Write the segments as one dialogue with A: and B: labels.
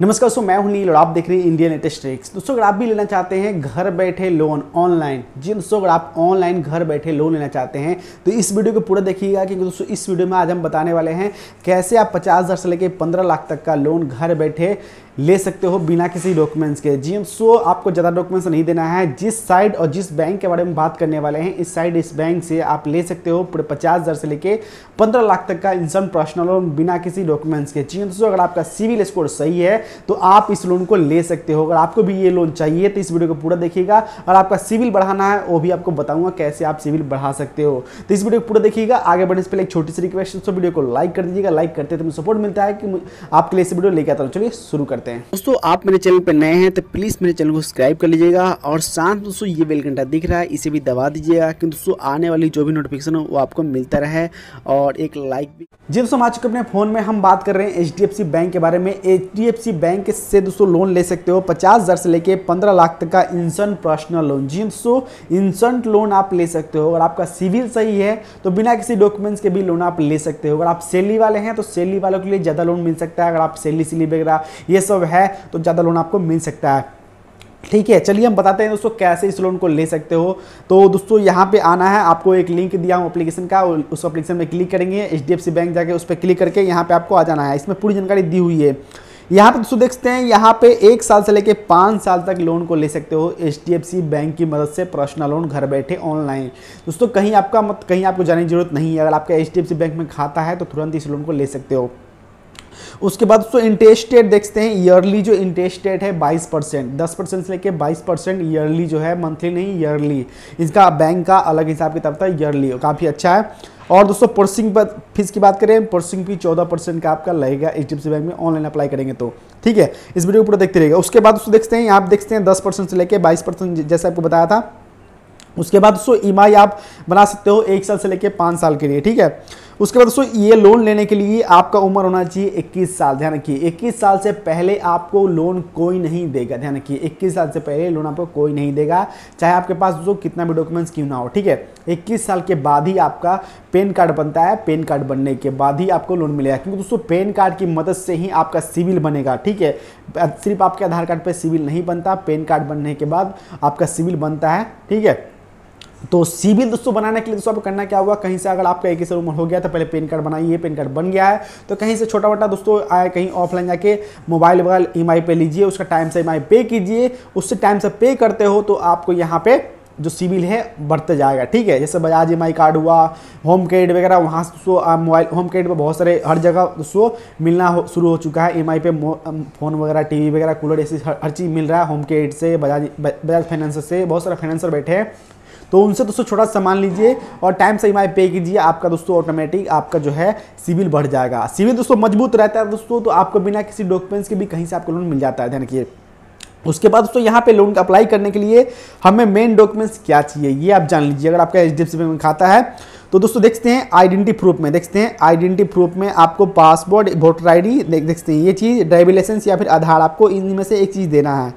A: नमस्कार सो मैं हूं नील और आप देख रहे हैं इंडियन लेटेस्ट ट्रिक्स दोस्तों अगर आप भी लेना चाहते हैं घर बैठे लोन ऑनलाइन जी हाँ दोस्तों अगर आप ऑनलाइन घर बैठे लोन लेना चाहते हैं तो इस वीडियो को पूरा देखिएगा क्योंकि दोस्तों इस वीडियो में आज हम बताने वाले हैं कैसे आप पचास हज़ार से लेकर पंद्रह लाख तक का लोन घर बैठे ले सकते हो बिना किसी डॉक्यूमेंट्स के जी एम हाँ सो आपको ज़्यादा डॉक्यूमेंट्स नहीं देना है जिस साइड और जिस बैंक के बारे में बात करने वाले हैं इस साइड इस बैंक से आप ले सकते हो पूरे पचास हज़ार से लेके पंद्रह लाख तक का इंसान पर्सनल लोन बिना किसी डॉक्यूमेंट्स के जी एम हाँ सो अगर आपका सिविल स्कोर सही है तो आप इस लोन को ले सकते हो अगर आपको भी ये लोन चाहिए तो इस वीडियो को पूरा देखिएगा और आपका सिविल बढ़ाना है वो भी आपको बताऊंगा कैसे आप सिविल बढ़ा सकते हो तो इस वीडियो को पूरा देखिएगा आगे बढ़ने से पहले एक छोटी सी रिक्वेस्ट तो वीडियो को लाइक कर दीजिएगा लाइक करते तो सपोर्ट मिलता है कि आपके लिए इस वीडियो लेके आता हूँ चलिए शुरू करते हैं दोस्तों आप मेरे चैनल पर नए हैं तो प्लीज़ मेरे चैनल को सब्सक्राइब कर लीजिएगा और साथ दोस्तों ये बेल घंटा दिख रहा है इसे भी दबा दीजिएगा क्योंकि दोस्तों आने वाली जो भी नोटिफिकेशन हो वो आपको मिलता रहे और एक लाइक भी जी दोस्तों आज चुके अपने फ़ोन में हम बात कर रहे हैं एच बैंक के बारे में एच बैंक से दोस्तों लोन ले सकते हो पचास हज़ार से लेके पंद्रह लाख तक का इंसेंट पर्सनल लोन जी सो इंसेंट लोन आप ले सकते हो अगर आपका सिविल सही है तो बिना किसी डॉक्यूमेंट्स के भी लोन आप ले सकते हो अगर आप सैलरी वाले हैं तो सैलरी वालों के लिए ज़्यादा लोन मिल सकता है अगर आप सैलरी सिली वगैरह ये सब है तो ज़्यादा लोन आपको मिल सकता है ठीक है चलिए हम बताते हैं दोस्तों कैसे इस लोन को ले सकते हो तो दोस्तों यहाँ पे आना है आपको एक लिंक दिया हूँ एप्लीकेशन का उस एप्लीकेशन में क्लिक करेंगे एच बैंक जाके उस पर क्लिक करके यहाँ पे आपको आ जाना है इसमें पूरी जानकारी दी हुई है यहाँ पे दोस्तों देखते हैं यहाँ पे एक साल से लेके पाँच साल तक लोन को ले सकते हो एच बैंक की मदद से पर्सनल लोन घर बैठे ऑनलाइन दोस्तों कहीं आपका मत कहीं आपको जाने की जरूरत नहीं है अगर आपका एच बैंक में खाता है तो तुरंत इस लोन को ले सकते हो उसके बाद दोस्तों इंटरेस्ट रेट देखते हैं ईयरली जो इंटरेस्ट रेट है 22 परसेंट दस परसेंट से लेके 22 परसेंट ईयरली जो है मंथली नहीं ईयरली इसका बैंक का अलग हिसाब किताब था ईयरली काफ़ी अच्छा है और दोस्तों पर फीस की बात करें प्रोसेसिंग फी चौदह परसेंट का आपका लगेगा एच डी बैंक में ऑनलाइन अप्लाई करेंगे तो ठीक है इस वीडियो को पूरा देखते रहेगा उसके बाद दोस्तों देखते हैं आप देखते हैं दस परसेंट से लेकर बाईस परसेंट जैसे आपको बताया था उसके बाद दोस्तों ई e आप बना सकते हो एक साल से लेकर पाँच साल के लिए ठीक है उसके बाद दोस्तों ये लोन लेने के लिए आपका उम्र होना चाहिए इक्कीस साल ध्यान रखिए इक्कीस साल से पहले आपको लोन कोई नहीं देगा ध्यान रखिए इक्कीस साल से पहले लोन आपको कोई नहीं देगा चाहे आपके पास दोस्तों कितना भी डॉक्यूमेंट्स क्यों ना हो ठीक है इक्कीस साल के बाद ही आपका पेन कार्ड बनता है पेन कार्ड बनने के बाद ही आपको लोन मिलेगा क्योंकि दोस्तों पेन कार्ड की मदद से ही आपका सिविल बनेगा ठीक है सिर्फ आपके आधार कार्ड पर सिविल नहीं बनता पेन कार्ड बनने के बाद आपका सिविल बनता है ठीक है तो सिविल दोस्तों बनाने के लिए दोस्तों आपको करना क्या होगा कहीं से अगर आपका एक ही से उम्र हो गया तो पहले पेन कार्ड बनाइए पेन कार्ड बन गया है तो कहीं से छोटा मोटा दोस्तों आए कहीं ऑफलाइन जाके मोबाइल वगैरह ई पे लीजिए उसका टाइम से ई पे कीजिए उससे टाइम से पे करते हो तो आपको यहाँ पे जो सिविल है बढ़ते जाएगा ठीक है जैसे बजाज एम e कार्ड हुआ होम क्रेडिट वगैरह वहाँ दोस्तों मोबाइल होम क्रेडिट पर बहुत सारे हर जगह दोस्तों मिलना हो, शुरू हो चुका है एम e पे फ़ोन वगैरह टीवी वगैरह कूलर ऐसी हर, हर चीज़ मिल रहा है होम क्रेडिट से बजाज बजाज फाइनेंस से बहुत सारे फाइनेंसर बैठे हैं तो उनसे दोस्तों छोटा सामान लीजिए और टाइम से ई पे कीजिए आपका दोस्तों ऑटोमेटिक आपका जो है सिविल बढ़ जाएगा सिविल दोस्तों मजबूत रहता है दोस्तों तो आपको बिना किसी डॉक्यूमेंट्स के भी कहीं से आपको लोन मिल जाता है ध्यान रखिए उसके बाद दोस्तों यहाँ पे लोन का अप्लाई करने के लिए हमें मेन डॉक्यूमेंट्स क्या चाहिए ये आप जान लीजिए अगर आपका एच बैंक में खाता है तो दोस्तों देखते हैं आइडेंटिटी प्रूफ में देखते हैं आइडेंटिटी प्रूफ में आपको पासपोर्ट वोटर आई डी देखते हैं ये चीज़ ड्राइविंग लाइसेंस या फिर आधार आपको इनमें से एक चीज़ देना है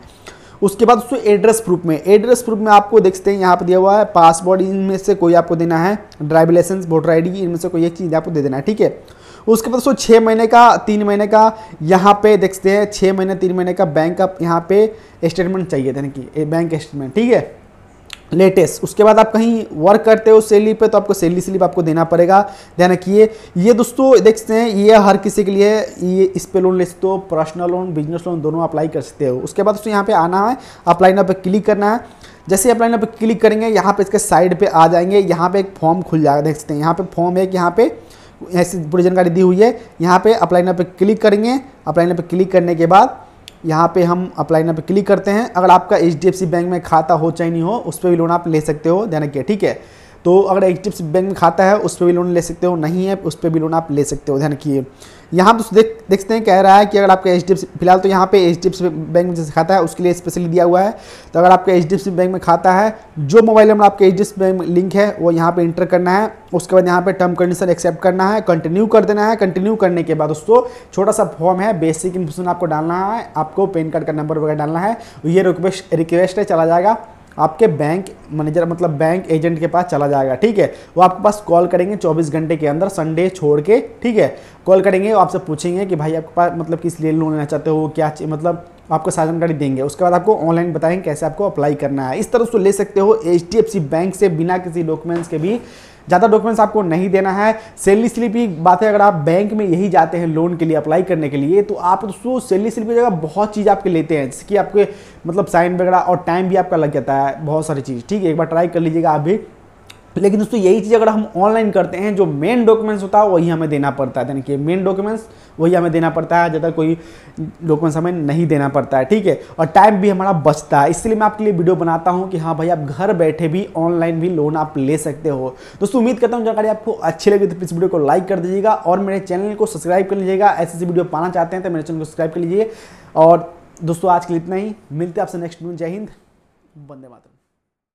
A: उसके बाद उसको एड्रेस प्रूफ में एड्रेस प्रूफ में आपको देखते हैं यहाँ पर दिया हुआ है पासपोर्ट इनमें से कोई आपको देना है driving licence voter I D इनमें से कोई एक चीज़ आपको दे देना है ठीक है उसके बाद उसको छः महीने का तीन महीने का यहाँ पे देखते हैं छः महीने तीन महीने का बैंक का यहाँ पे स्टेटमेंट चाहिए यानी कि बैंक स्टेटमेंट ठीक है लेटेस्ट उसके बाद आप कहीं वर्क करते हो सैलरी पे तो आपको सैलरी स्लिप आपको देना पड़ेगा ध्यान रखिए ये दोस्तों देखते हैं ये हर किसी के लिए ये इस पे लोन ले सकते हो पर्सनल लोन बिजनेस लोन दोनों अप्लाई कर सकते हो उसके बाद दोस्तों यहाँ पे आना है अप्लाई ना पे क्लिक करना है जैसे अप्लाई ना पर क्लिक करेंगे यहाँ पे इसके साइड पर आ जाएंगे यहाँ पे एक फॉर्म खुल जाएगा देख सकते हैं यहाँ पे फॉर्म है कि यहाँ पे ऐसी पूरी जानकारी दी हुई है यहाँ पे अप्लाई ना पे क्लिक करेंगे अप्लाई ना पे क्लिक करने के बाद यहाँ पे हम अप्लाई ना पे क्लिक करते हैं अगर आपका एच बैंक में खाता हो चाहे नहीं हो उस पर भी लोन आप ले सकते हो ध्यान रखिए ठीक है तो अगर एच डी बैंक में खाता है उस पर भी लोन ले सकते हो नहीं है उस पर भी लोन आप ले सकते हो ध्यान रखिए यहाँ पर तो देख देखते हैं कह रहा है कि अगर आपका एच डी फिलहाल तो यहाँ पे एच डी बैंक में जैसे खाता है उसके लिए स्पेशली दिया हुआ है तो अगर आपका एच डी बैंक में खाता है जो मोबाइल नंबर आपके एच डी बैंक लिंक है वो यहाँ पर इंटर करना है उसके बाद यहाँ पर टर्म कंडीशन एक्सेप्ट करना है कंटिन्यू कर देना है कंटिन्यू करने के बाद दोस्तों छोटा सा फॉर्म है बेसिक इन्फॉर्मेशन आपको डालना है आपको पेन कार्ड का नंबर वगैरह डालना है ये रिक्वेस्ट रिक्वेस्ट है चला जाएगा आपके बैंक मैनेजर मतलब बैंक एजेंट के पास चला जाएगा ठीक है वो आपके पास कॉल करेंगे 24 घंटे के अंदर संडे छोड़ के ठीक है कॉल करेंगे वो आपसे पूछेंगे कि भाई आपके पास मतलब किस लिए लोन लेना चाहते हो क्या मतलब आपको सारी जानकारी देंगे उसके बाद आपको ऑनलाइन बताएंगे कैसे आपको अप्लाई करना है इस तरह उसको ले सकते हो एच बैंक से बिना किसी डॉक्यूमेंट्स के भी ज़्यादा डॉक्यूमेंट्स आपको नहीं देना है सैलरी स्लिप ही बात है अगर आप बैंक में यही जाते हैं लोन के लिए अप्लाई करने के लिए तो आप दोस्तों सैलरी स्लिप की जगह बहुत चीज़ आपके लेते हैं जिसकी आपके मतलब साइन वगैरह और टाइम भी आपका लग जाता है बहुत सारी चीज़ ठीक है एक बार ट्राई कर लीजिएगा आप भी लेकिन दोस्तों यही चीज़ अगर हम ऑनलाइन करते हैं जो मेन डॉक्यूमेंट्स होता है वही हमें देना पड़ता है यानी कि मेन डॉक्यूमेंट्स वही हमें देना पड़ता है ज़्यादा कोई डॉक्यूमेंट्स हमें नहीं देना पड़ता है ठीक है और टाइम भी हमारा बचता है इसलिए मैं आपके लिए वीडियो बनाता हूँ कि हाँ भाई आप घर बैठे भी ऑनलाइन भी लोन आप ले सकते हो दोस्तों उम्मीद करता हूँ जानकारी आपको अच्छी लगी तो इस वीडियो को लाइक कर दीजिएगा और मेरे चैनल को सब्सक्राइब कर लीजिएगा ऐसी वीडियो पाना चाहते हैं तो मेरे चैनल को सब्सक्राइब कर लीजिए और दोस्तों आज के लिए इतना ही मिलते आपसे नेक्स्ट वीडियो जय हिंद बंदे मातरम